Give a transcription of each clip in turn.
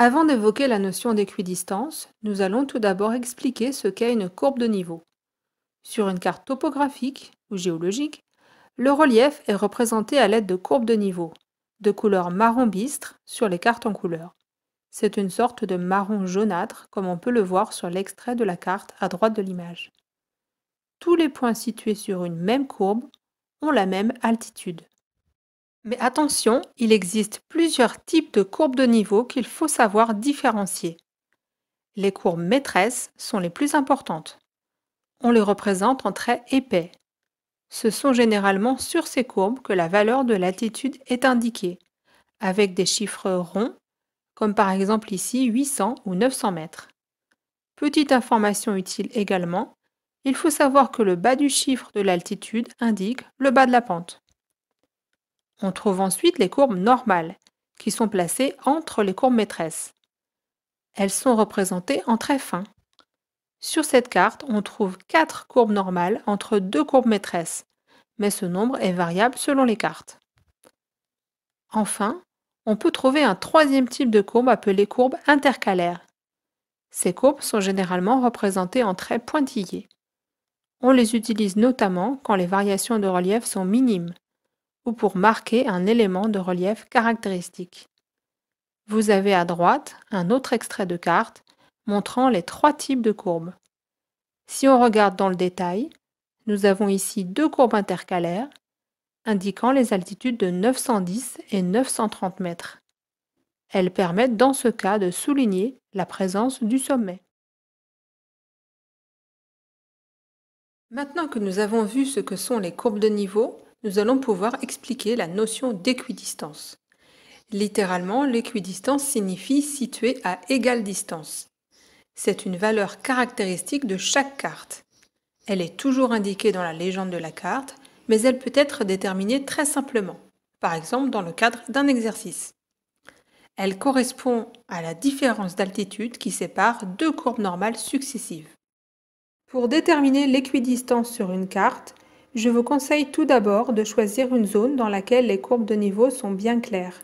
Avant d'évoquer la notion d'équidistance, nous allons tout d'abord expliquer ce qu'est une courbe de niveau. Sur une carte topographique ou géologique, le relief est représenté à l'aide de courbes de niveau, de couleur marron bistre sur les cartes en couleur. C'est une sorte de marron jaunâtre comme on peut le voir sur l'extrait de la carte à droite de l'image. Tous les points situés sur une même courbe ont la même altitude. Mais attention, il existe plusieurs types de courbes de niveau qu'il faut savoir différencier. Les courbes maîtresses sont les plus importantes. On les représente en traits épais. Ce sont généralement sur ces courbes que la valeur de l'altitude est indiquée, avec des chiffres ronds, comme par exemple ici 800 ou 900 mètres. Petite information utile également, il faut savoir que le bas du chiffre de l'altitude indique le bas de la pente. On trouve ensuite les courbes normales, qui sont placées entre les courbes maîtresses. Elles sont représentées en traits fins. Sur cette carte, on trouve 4 courbes normales entre deux courbes maîtresses, mais ce nombre est variable selon les cartes. Enfin, on peut trouver un troisième type de courbe appelé courbe intercalaire. Ces courbes sont généralement représentées en traits pointillés. On les utilise notamment quand les variations de relief sont minimes, pour marquer un élément de relief caractéristique. Vous avez à droite un autre extrait de carte montrant les trois types de courbes. Si on regarde dans le détail, nous avons ici deux courbes intercalaires indiquant les altitudes de 910 et 930 mètres. Elles permettent dans ce cas de souligner la présence du sommet. Maintenant que nous avons vu ce que sont les courbes de niveau, nous allons pouvoir expliquer la notion d'équidistance. Littéralement, l'équidistance signifie situé à égale distance. C'est une valeur caractéristique de chaque carte. Elle est toujours indiquée dans la légende de la carte, mais elle peut être déterminée très simplement, par exemple dans le cadre d'un exercice. Elle correspond à la différence d'altitude qui sépare deux courbes normales successives. Pour déterminer l'équidistance sur une carte, je vous conseille tout d'abord de choisir une zone dans laquelle les courbes de niveau sont bien claires.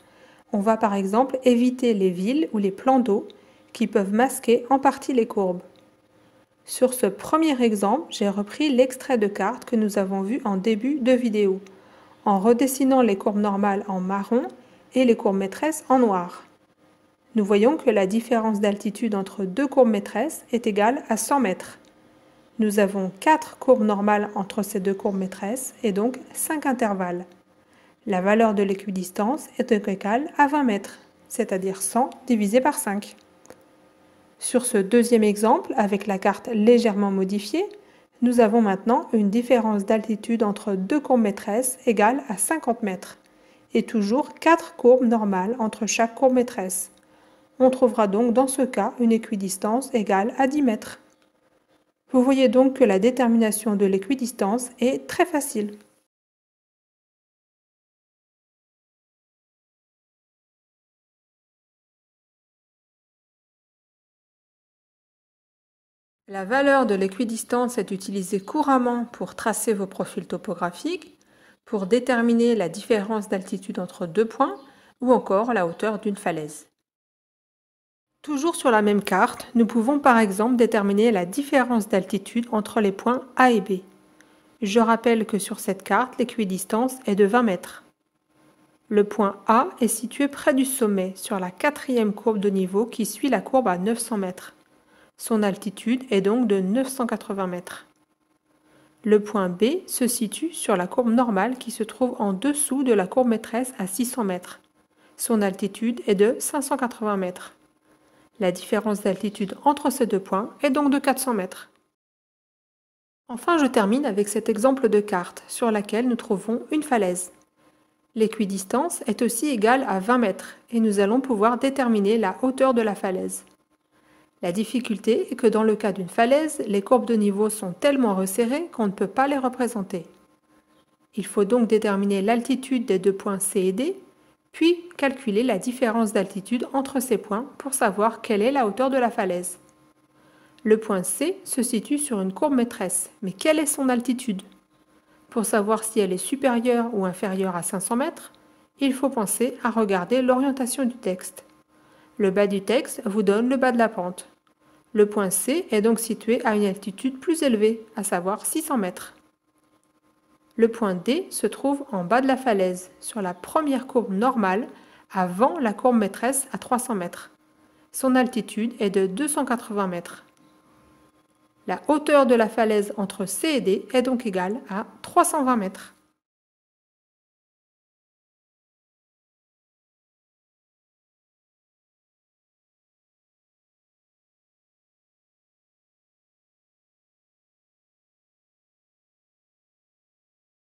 On va par exemple éviter les villes ou les plans d'eau qui peuvent masquer en partie les courbes. Sur ce premier exemple, j'ai repris l'extrait de carte que nous avons vu en début de vidéo, en redessinant les courbes normales en marron et les courbes maîtresses en noir. Nous voyons que la différence d'altitude entre deux courbes maîtresses est égale à 100 mètres. Nous avons 4 courbes normales entre ces deux courbes maîtresses et donc 5 intervalles. La valeur de l'équidistance est égale à 20 mètres, c'est-à-dire 100 divisé par 5. Sur ce deuxième exemple, avec la carte légèrement modifiée, nous avons maintenant une différence d'altitude entre deux courbes maîtresses égale à 50 mètres et toujours 4 courbes normales entre chaque courbe maîtresse. On trouvera donc dans ce cas une équidistance égale à 10 mètres. Vous voyez donc que la détermination de l'équidistance est très facile. La valeur de l'équidistance est utilisée couramment pour tracer vos profils topographiques, pour déterminer la différence d'altitude entre deux points ou encore la hauteur d'une falaise. Toujours sur la même carte, nous pouvons par exemple déterminer la différence d'altitude entre les points A et B. Je rappelle que sur cette carte, l'équidistance est de 20 mètres. Le point A est situé près du sommet, sur la quatrième courbe de niveau qui suit la courbe à 900 mètres. Son altitude est donc de 980 mètres. Le point B se situe sur la courbe normale qui se trouve en dessous de la courbe maîtresse à 600 mètres. Son altitude est de 580 mètres. La différence d'altitude entre ces deux points est donc de 400 mètres. Enfin, je termine avec cet exemple de carte sur laquelle nous trouvons une falaise. L'équidistance est aussi égale à 20 mètres et nous allons pouvoir déterminer la hauteur de la falaise. La difficulté est que dans le cas d'une falaise, les courbes de niveau sont tellement resserrées qu'on ne peut pas les représenter. Il faut donc déterminer l'altitude des deux points C et D puis calculer la différence d'altitude entre ces points pour savoir quelle est la hauteur de la falaise. Le point C se situe sur une courbe maîtresse, mais quelle est son altitude Pour savoir si elle est supérieure ou inférieure à 500 mètres, il faut penser à regarder l'orientation du texte. Le bas du texte vous donne le bas de la pente. Le point C est donc situé à une altitude plus élevée, à savoir 600 mètres. Le point D se trouve en bas de la falaise, sur la première courbe normale, avant la courbe maîtresse à 300 mètres. Son altitude est de 280 mètres. La hauteur de la falaise entre C et D est donc égale à 320 mètres.